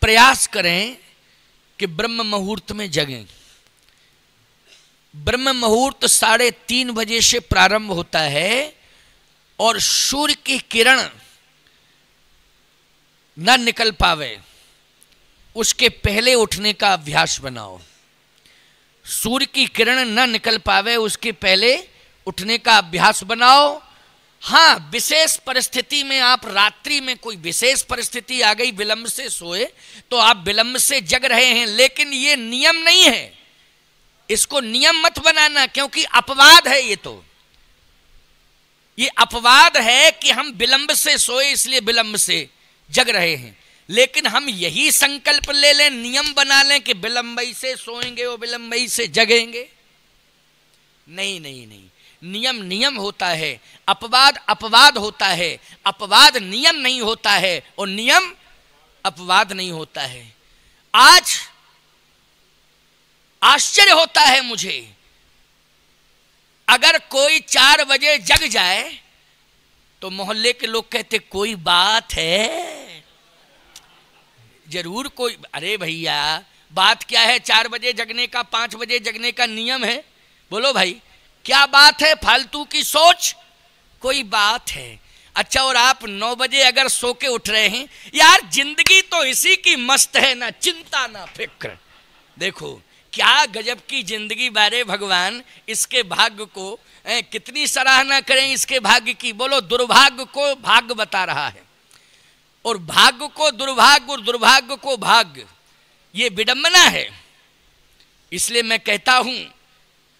प्रयास करें कि ब्रह्म मुहूर्त में जगें ब्रह्म मुहूर्त साढ़े तीन बजे से प्रारंभ होता है और सूर्य की किरण न निकल पावे उसके पहले उठने का अभ्यास बनाओ सूर्य की किरण न निकल पावे उसके पहले उठने का अभ्यास बनाओ हाँ विशेष परिस्थिति में आप रात्रि में कोई विशेष परिस्थिति आ गई विलंब से सोए तो आप विलंब से जग रहे हैं लेकिन ये नियम नहीं है इसको नियम मत बनाना क्योंकि अपवाद है ये तो ये अपवाद है कि हम विलंब से सोए इसलिए विलंब से जग रहे हैं लेकिन हम यही संकल्प ले लें नियम बना लें कि विलंबई से सोएंगे और विलंबई से जगेंगे नहीं नहीं नहीं नियम नियम होता है अपवाद अपवाद होता है अपवाद नियम नहीं होता है और नियम अपवाद नहीं होता है आज आश्चर्य होता है मुझे अगर कोई चार बजे जग जाए तो मोहल्ले के लोग कहते कोई बात है जरूर कोई अरे भैया बात क्या है चार बजे जगने का पांच बजे जगने का नियम है बोलो भाई क्या बात है फालतू की सोच कोई बात है अच्छा और आप नौ बजे अगर सो के उठ रहे हैं यार जिंदगी तो इसी की मस्त है ना चिंता ना फिक्र देखो क्या गजब की जिंदगी बारे भगवान इसके भाग्य को ए, कितनी सराहना करें इसके भाग्य की बोलो दुर्भाग्य को भाग्य बता रहा है और भाग्य को दुर्भाग्य और दुर्भाग्य को भाग्य ये विडंबना है इसलिए मैं कहता हूं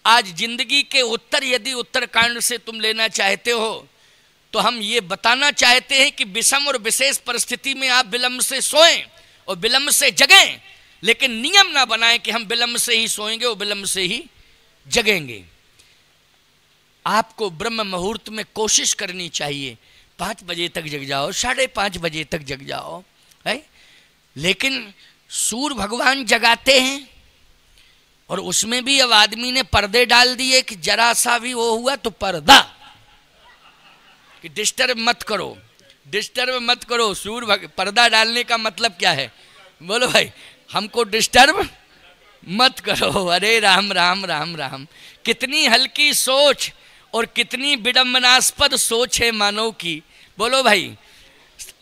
आज जिंदगी के उत्तर यदि उत्तरकांड से तुम लेना चाहते हो तो हम ये बताना चाहते हैं कि विषम और विशेष परिस्थिति में आप विलंब से सोएं और विलंब से जगें लेकिन नियम ना बनाएं कि हम विलंब से ही सोएंगे और विलंब से ही जगेंगे आपको ब्रह्म मुहूर्त में कोशिश करनी चाहिए पाँच बजे तक जग जाओ साढ़े पाँच बजे तक जग जाओ है लेकिन सूर्य भगवान जगाते हैं और उसमें भी अब आदमी ने पर्दे डाल दिए कि जरा सा भी वो हुआ तो पर्दा कि डिस्टर्ब मत करो डिस्टर्ब मत करो सूर भग पर्दा डालने का मतलब क्या है बोलो भाई हमको डिस्टर्ब मत करो अरे राम राम राम राम कितनी हल्की सोच और कितनी विडम्बनास्पद सोच है मानव की बोलो भाई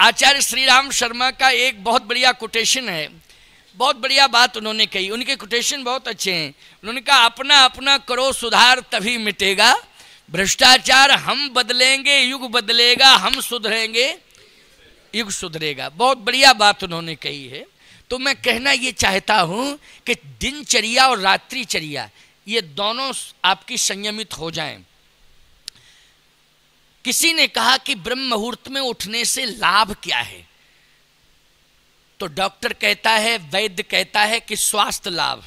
आचार्य श्री राम शर्मा का एक बहुत बढ़िया कोटेशन है बहुत बढ़िया बात उन्होंने कही उनके कोटेशन बहुत अच्छे हैं उन्होंने कहा अपना अपना करो सुधार तभी मिटेगा भ्रष्टाचार हम बदलेंगे युग बदलेगा हम सुधरेंगे युग सुधरेगा बहुत बढ़िया बात उन्होंने कही है तो मैं कहना ये चाहता हूं कि दिनचर्या और रात्रिचर्या ये दोनों आपकी संयमित हो जाएं किसी ने कहा कि ब्रह्म मुहूर्त में उठने से लाभ क्या है तो डॉक्टर कहता है वैद्य कहता है कि स्वास्थ्य लाभ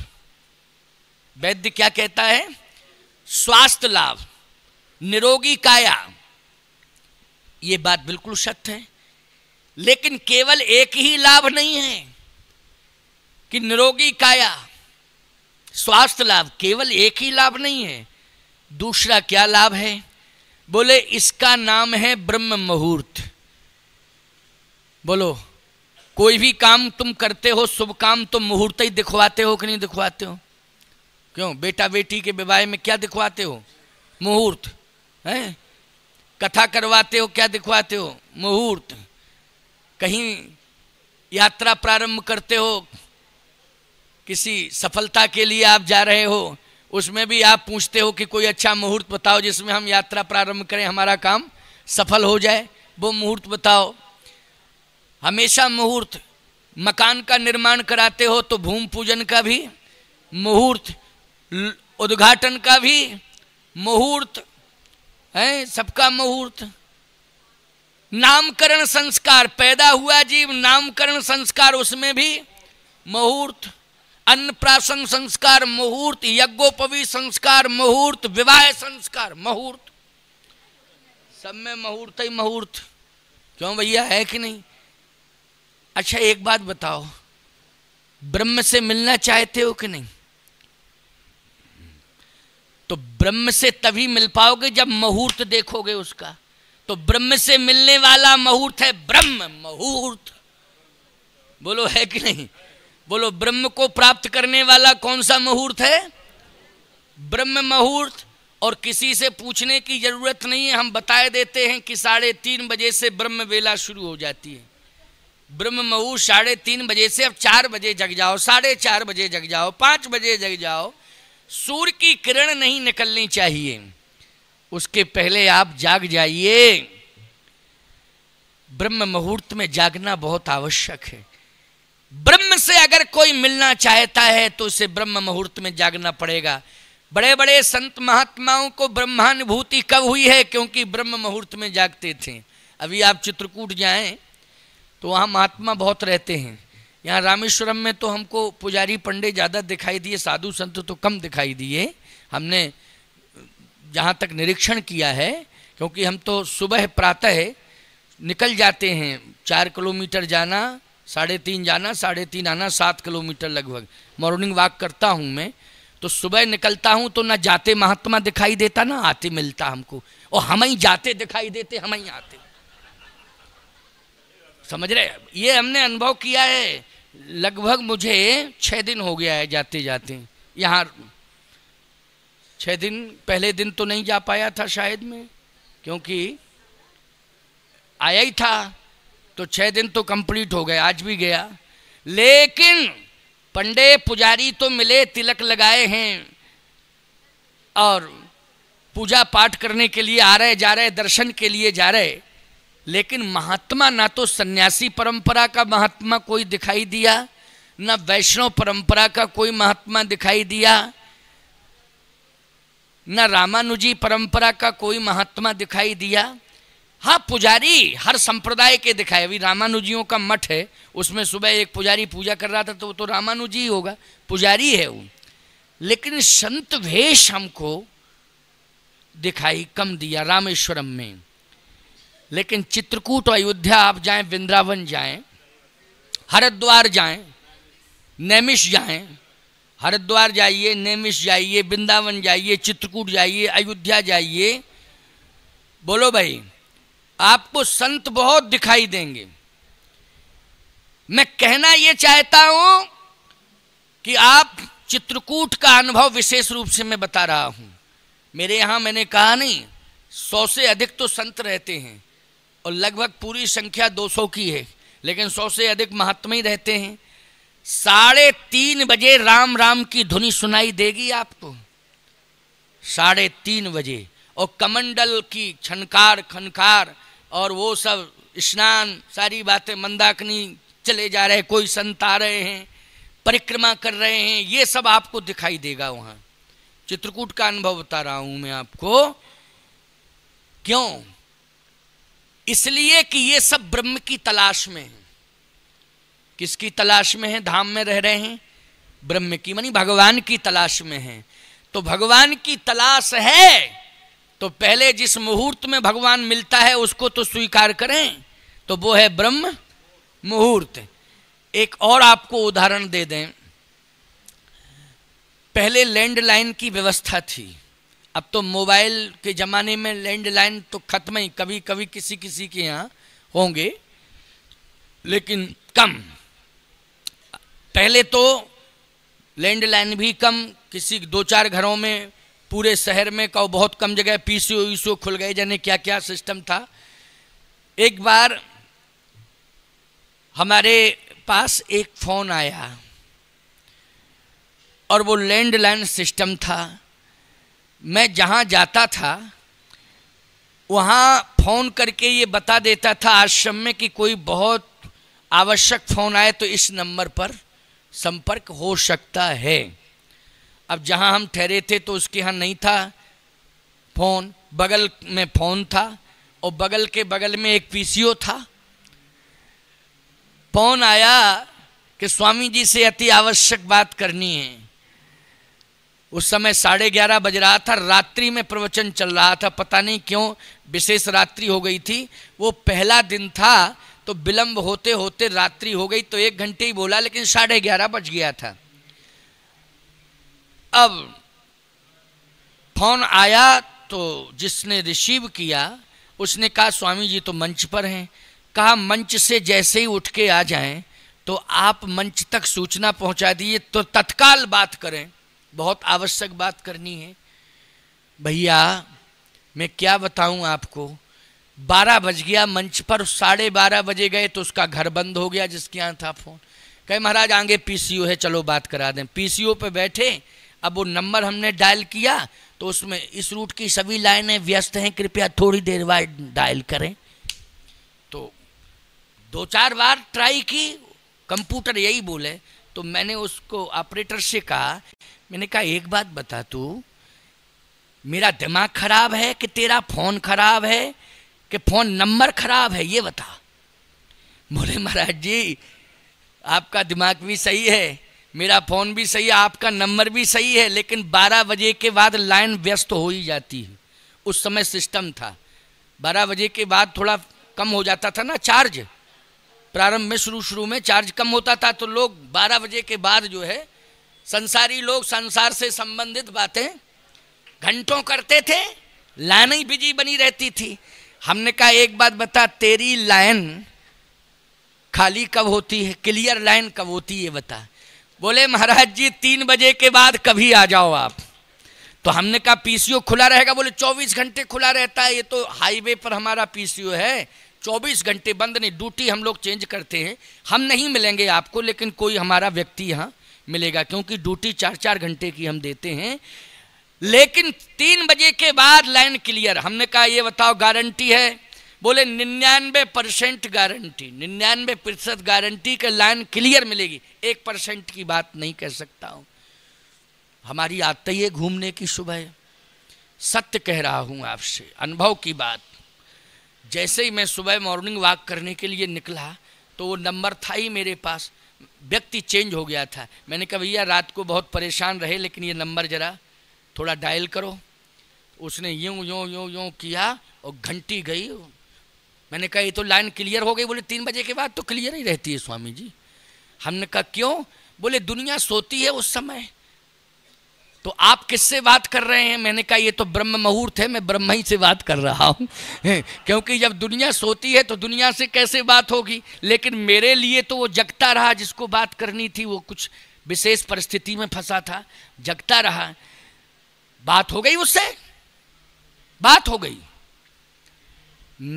वैद्य क्या कहता है स्वास्थ्य लाभ निरोगी काया ये बात बिल्कुल सत्य है लेकिन केवल एक ही लाभ नहीं है कि निरोगी काया स्वास्थ्य लाभ केवल एक ही लाभ नहीं है दूसरा क्या लाभ है बोले इसका नाम है ब्रह्म मुहूर्त बोलो कोई भी काम तुम करते हो शुभ काम तुम मुहूर्त ही दिखवाते हो कि नहीं दिखवाते हो क्यों बेटा बेटी के विवाह में क्या दिखवाते हो मुहूर्त है कथा करवाते हो क्या दिखवाते हो मुहूर्त कहीं यात्रा प्रारंभ करते हो किसी सफलता के लिए आप जा रहे हो उसमें भी आप पूछते हो कि कोई अच्छा मुहूर्त बताओ जिसमें हम यात्रा प्रारंभ करें हमारा काम सफल हो जाए वो मुहूर्त बताओ हमेशा मुहूर्त मकान का निर्माण कराते हो तो भूमि पूजन का भी मुहूर्त उद्घाटन का भी मुहूर्त है सबका मुहूर्त नामकरण संस्कार पैदा हुआ जीव नामकरण संस्कार उसमें भी मुहूर्त अन्न प्राशन संस्कार मुहूर्त यज्ञोपवी संस्कार मुहूर्त विवाह संस्कार मुहूर्त सब में मुहूर्त ही मुहूर्त क्यों भैया है कि नहीं अच्छा एक बात बताओ ब्रह्म से मिलना चाहते हो कि नहीं तो ब्रह्म से तभी मिल पाओगे जब मुहूर्त देखोगे उसका तो ब्रह्म से मिलने वाला मुहूर्त है ब्रह्म मुहूर्त बोलो है कि नहीं बोलो ब्रह्म को प्राप्त करने वाला कौन सा मुहूर्त है ब्रह्म मुहूर्त और किसी से पूछने की जरूरत नहीं है हम बताए देते हैं कि साढ़े तीन बजे से ब्रह्म वेला शुरू हो जाती है ब्रह्म मऊ साढ़े तीन बजे से अब चार बजे जग जाओ साढ़े चार बजे जग जाओ पांच बजे जग जाओ सूर्य की किरण नहीं निकलनी चाहिए उसके पहले आप जाग जाइए ब्रह्म मुहूर्त में जागना बहुत आवश्यक है ब्रह्म से अगर कोई मिलना चाहता है तो उसे ब्रह्म मुहूर्त में जागना पड़ेगा बड़े बड़े संत महात्माओं को ब्रह्मानुभूति कब हुई है क्योंकि ब्रह्म मुहूर्त में जागते थे अभी आप चित्रकूट जाएं तो वहाँ महात्मा बहुत रहते हैं यहाँ रामेश्वरम में तो हमको पुजारी पंडे ज़्यादा दिखाई दिए साधु संत तो कम दिखाई दिए हमने जहाँ तक निरीक्षण किया है क्योंकि हम तो सुबह प्रातः निकल जाते हैं चार किलोमीटर जाना साढ़े तीन जाना साढ़े तीन आना सात किलोमीटर लगभग मॉर्निंग वॉक करता हूँ मैं तो सुबह निकलता हूँ तो ना जाते महात्मा दिखाई देता ना आते मिलता हमको और हम ही जाते दिखाई देते हम ही आते समझ रहे ये हमने अनुभव किया है लगभग मुझे छः दिन हो गया है जाते जाते यहाँ छः दिन पहले दिन तो नहीं जा पाया था शायद मैं क्योंकि आया ही था तो छः दिन तो कंप्लीट हो गए आज भी गया लेकिन पंडे पुजारी तो मिले तिलक लगाए हैं और पूजा पाठ करने के लिए आ रहे जा रहे दर्शन के लिए जा रहे लेकिन महात्मा ना तो सन्यासी परंपरा का महात्मा कोई दिखाई दिया ना वैष्णव परंपरा का कोई महात्मा दिखाई दिया ना रामानुजी परंपरा का कोई महात्मा दिखाई दिया हाँ पुजारी हर संप्रदाय के दिखाए अभी रामानुजियों का मठ है उसमें सुबह एक पुजारी पूजा कर रहा था तो वो तो रामानुजी ही होगा पुजारी है वो लेकिन संत वेश हमको दिखाई कम दिया रामेश्वरम में लेकिन चित्रकूट और अयोध्या आप जाएं वृंदावन जाएं हरिद्वार जाएं नैमिष जाएं हरिद्वार जाइए नैमिष जाइए वृंदावन जाइए चित्रकूट जाइए अयोध्या जाइए बोलो भाई आपको संत बहुत दिखाई देंगे मैं कहना यह चाहता हूं कि आप चित्रकूट का अनुभव विशेष रूप से मैं बता रहा हूं मेरे यहां मैंने कहा नहीं सौ से अधिक तो संत रहते हैं और लगभग पूरी संख्या 200 की है लेकिन 100 से अधिक महात्मा ही रहते हैं साढ़े तीन बजे राम राम की धुनी सुनाई देगी आपको साढ़े तीन बजे और कमंडल की छनकार खनकार और वो सब स्नान सारी बातें मंदाकनी चले जा रहे कोई संत आ रहे हैं परिक्रमा कर रहे हैं ये सब आपको दिखाई देगा वहां चित्रकूट का अनुभव बता रहा हूं मैं आपको क्यों इसलिए कि ये सब ब्रह्म की तलाश में है किसकी तलाश में है धाम में रह रहे हैं ब्रह्म की मानी भगवान की तलाश में है तो भगवान की तलाश है तो पहले जिस मुहूर्त में भगवान मिलता है उसको तो स्वीकार करें तो वो है ब्रह्म मुहूर्त एक और आपको उदाहरण दे दें पहले लैंडलाइन की व्यवस्था थी अब तो मोबाइल के ज़माने में लैंडलाइन तो खत्म ही कभी कभी किसी किसी के यहाँ होंगे लेकिन कम पहले तो लैंडलाइन भी कम किसी दो चार घरों में पूरे शहर में का बहुत कम जगह पी सी e खुल गए जाने क्या क्या सिस्टम था एक बार हमारे पास एक फ़ोन आया और वो लैंडलाइन सिस्टम था मैं जहाँ जाता था वहाँ फ़ोन करके ये बता देता था आश्रम में कि कोई बहुत आवश्यक फ़ोन आए तो इस नंबर पर संपर्क हो सकता है अब जहाँ हम ठहरे थे तो उसके यहाँ नहीं था फ़ोन बगल में फ़ोन था और बगल के बगल में एक पीसीओ था फ़ोन आया कि स्वामी जी से अति आवश्यक बात करनी है उस समय साढ़े ग्यारह बज रहा था रात्रि में प्रवचन चल रहा था पता नहीं क्यों विशेष रात्रि हो गई थी वो पहला दिन था तो विलम्ब होते होते रात्रि हो गई तो एक घंटे ही बोला लेकिन साढ़े ग्यारह बज गया था अब फोन आया तो जिसने रिसीव किया उसने कहा स्वामी जी तो मंच पर हैं कहा मंच से जैसे ही उठ के आ जाएं तो आप मंच तक सूचना पहुंचा दीजिए तो तत्काल बात करें बहुत आवश्यक बात करनी है भैया मैं क्या बताऊं आपको बारह बज गया मंच पर साढ़े बारह बजे गए तो उसका घर बंद हो गया जिसके यहाँ था फ़ोन कहे महाराज आगे पीसीओ है चलो बात करा दें पीसीओ पे बैठे अब वो नंबर हमने डायल किया तो उसमें इस रूट की सभी लाइनें व्यस्त हैं कृपया थोड़ी देर बाद डायल करें तो दो चार बार ट्राई की कंप्यूटर यही बोले तो मैंने उसको ऑपरेटर से कहा मैंने कहा एक बात बता तू मेरा दिमाग खराब है कि तेरा फोन खराब है कि फोन नंबर खराब है ये बता बोले महाराज जी आपका दिमाग भी सही है मेरा फोन भी सही है आपका नंबर भी सही है लेकिन 12 बजे के बाद लाइन व्यस्त हो ही जाती है उस समय सिस्टम था 12 बजे के बाद थोड़ा कम हो जाता था ना चार्ज प्रारंभ में शुरू शुरू में चार्ज कम होता था तो लोग 12 बजे के बाद जो है संसारी लोग संसार से संबंधित बातें घंटों करते थे लाइन ही बिजी बनी रहती थी हमने कहा एक बात बता तेरी लाइन खाली कब होती है क्लियर लाइन कब होती है बता बोले महाराज जी तीन बजे के बाद कभी आ जाओ आप तो हमने कहा पीसीओ खुला रहेगा बोले 24 घंटे खुला रहता है ये तो हाईवे पर हमारा पीसीओ है 24 घंटे बंद नहीं ड्यूटी हम लोग चेंज करते हैं हम नहीं मिलेंगे आपको लेकिन कोई हमारा व्यक्ति यहाँ मिलेगा क्योंकि ड्यूटी चार चार घंटे की हम देते हैं लेकिन तीन बजे के बाद लाइन क्लियर हमने कहा ये बताओ गारंटी है बोले निन्यानवे परसेंट गारंटी निन्यानवे प्रतिशत गारंटी के लाइन क्लियर मिलेगी एक परसेंट की बात नहीं कह सकता हूं हमारी आते ही घूमने की सुबह सत्य कह रहा हूं आपसे अनुभव की बात जैसे ही मैं सुबह मॉर्निंग वॉक करने के लिए निकला तो वो नंबर था ही मेरे पास व्यक्ति चेंज हो गया था मैंने कहा भैया रात को बहुत परेशान रहे लेकिन ये नंबर ज़रा थोड़ा डायल करो उसने यूँ यूँ यूँ यूँ किया और घंटी गई मैंने कहा ये तो लाइन क्लियर हो गई बोले तीन बजे के बाद तो क्लियर ही रहती है स्वामी जी हमने कहा क्यों बोले दुनिया सोती है उस समय तो आप किससे बात कर रहे हैं मैंने कहा ये तो ब्रह्म मुहूर्त है मैं ब्रह्म ही से बात कर रहा हूं क्योंकि जब दुनिया सोती है तो दुनिया से कैसे बात होगी लेकिन मेरे लिए तो वो जगता रहा जिसको बात करनी थी वो कुछ विशेष परिस्थिति में फंसा था जगता रहा बात हो गई उससे बात हो गई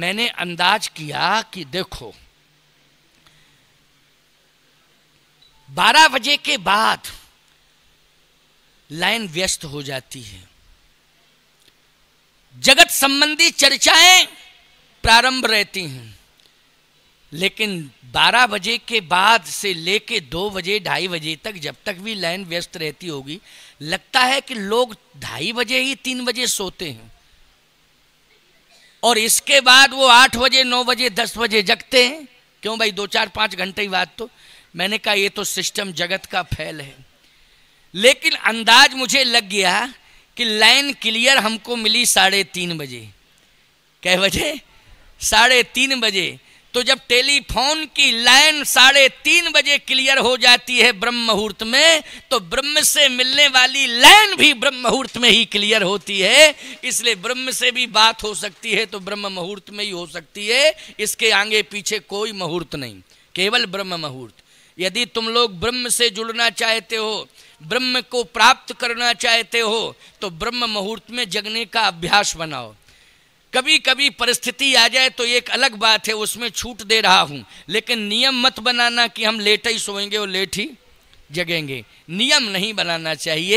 मैंने अंदाज किया कि देखो बारह बजे के बाद लाइन व्यस्त हो जाती है जगत संबंधी चर्चाएं प्रारंभ रहती हैं लेकिन 12 बजे के बाद से लेके 2 बजे ढाई बजे तक जब तक भी लाइन व्यस्त रहती होगी लगता है कि लोग ढाई बजे ही तीन बजे सोते हैं और इसके बाद वो आठ बजे नौ बजे दस बजे जगते हैं क्यों भाई दो चार पांच घंटे ही बात तो मैंने कहा ये तो सिस्टम जगत का फैल है लेकिन अंदाज मुझे लग गया कि लाइन क्लियर हमको मिली साढ़े तीन बजे कै बजे साढ़े तीन बजे तो जब टेलीफोन की लाइन साढ़े तीन बजे क्लियर हो जाती है ब्रह्म मुहूर्त में तो ब्रह्म से मिलने वाली लाइन भी ब्रह्म मुहूर्त में ही क्लियर होती है इसलिए ब्रह्म से भी बात हो सकती है तो ब्रह्म मुहूर्त में ही हो सकती है इसके आगे पीछे कोई मुहूर्त नहीं केवल ब्रह्म मुहूर्त यदि तुम लोग ब्रह्म से जुड़ना चाहते हो ब्रह्म को प्राप्त करना चाहते हो तो ब्रह्म मुहूर्त में जगने का अभ्यास बनाओ कभी कभी परिस्थिति आ जाए तो एक अलग बात है उसमें छूट दे रहा हूं लेकिन नियम मत बनाना कि हम लेट ही सोएंगे और लेट ही जगेंगे नियम नहीं बनाना चाहिए